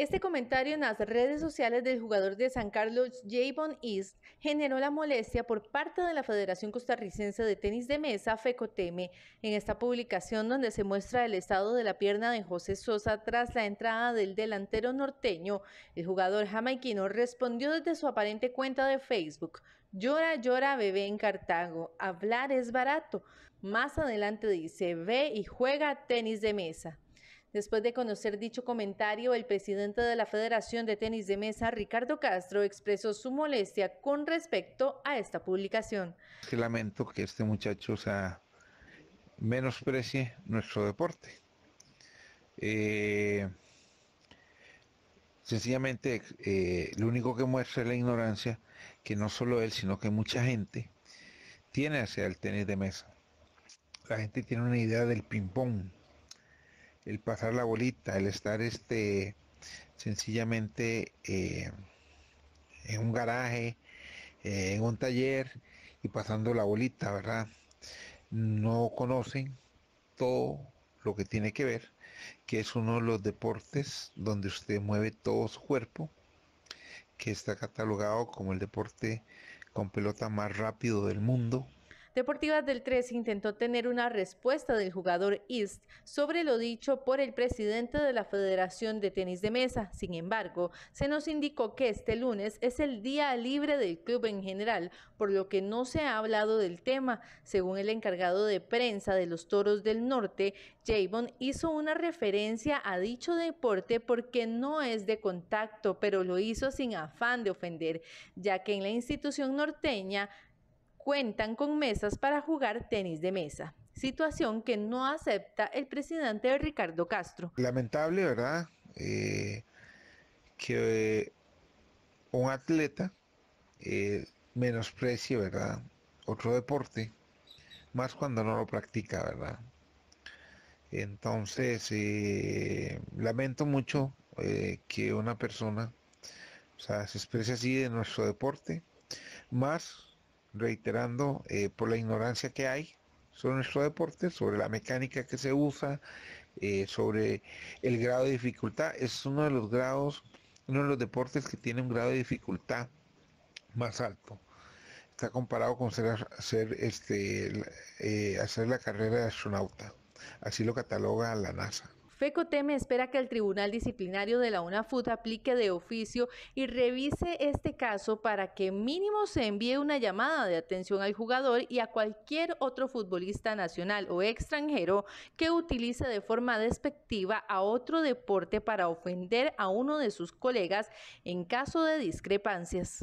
Este comentario en las redes sociales del jugador de San Carlos Javon East generó la molestia por parte de la Federación Costarricense de Tenis de Mesa, FECOTEME, en esta publicación donde se muestra el estado de la pierna de José Sosa tras la entrada del delantero norteño. El jugador jamaiquino respondió desde su aparente cuenta de Facebook, Llora, llora, bebé en Cartago. Hablar es barato. Más adelante dice, ve y juega tenis de mesa. Después de conocer dicho comentario, el presidente de la Federación de Tenis de Mesa, Ricardo Castro, expresó su molestia con respecto a esta publicación. lamento que este muchacho sea, menosprecie nuestro deporte. Eh, sencillamente, eh, lo único que muestra es la ignorancia que no solo él, sino que mucha gente tiene hacia el tenis de mesa. La gente tiene una idea del ping-pong el pasar la bolita, el estar este sencillamente eh, en un garaje, eh, en un taller y pasando la bolita, ¿verdad? No conocen todo lo que tiene que ver, que es uno de los deportes donde usted mueve todo su cuerpo, que está catalogado como el deporte con pelota más rápido del mundo, Deportivas del 3 intentó tener una respuesta del jugador East sobre lo dicho por el presidente de la Federación de Tenis de Mesa. Sin embargo, se nos indicó que este lunes es el día libre del club en general, por lo que no se ha hablado del tema. Según el encargado de prensa de los Toros del Norte, Javon hizo una referencia a dicho deporte porque no es de contacto, pero lo hizo sin afán de ofender, ya que en la institución norteña cuentan con mesas para jugar tenis de mesa, situación que no acepta el presidente Ricardo Castro. Lamentable, ¿verdad? Eh, que eh, un atleta eh, menosprecie, ¿verdad? Otro deporte, más cuando no lo practica, ¿verdad? Entonces, eh, lamento mucho que una persona se exprese así de nuestro deporte, más reiterando, eh, por la ignorancia que hay sobre nuestro deporte, sobre la mecánica que se usa, eh, sobre el grado de dificultad. Es uno de los grados, uno de los deportes que tiene un grado de dificultad más alto. Está comparado con este, eh, hacer la carrera de astronauta. Así lo cataloga la NASA. FECOTEM espera que el Tribunal Disciplinario de la UNAFUT aplique de oficio y revise este caso para que mínimo se envíe una llamada de atención al jugador y a cualquier otro futbolista nacional o extranjero que utilice de forma despectiva a otro deporte para ofender a uno de sus colegas en caso de discrepancias.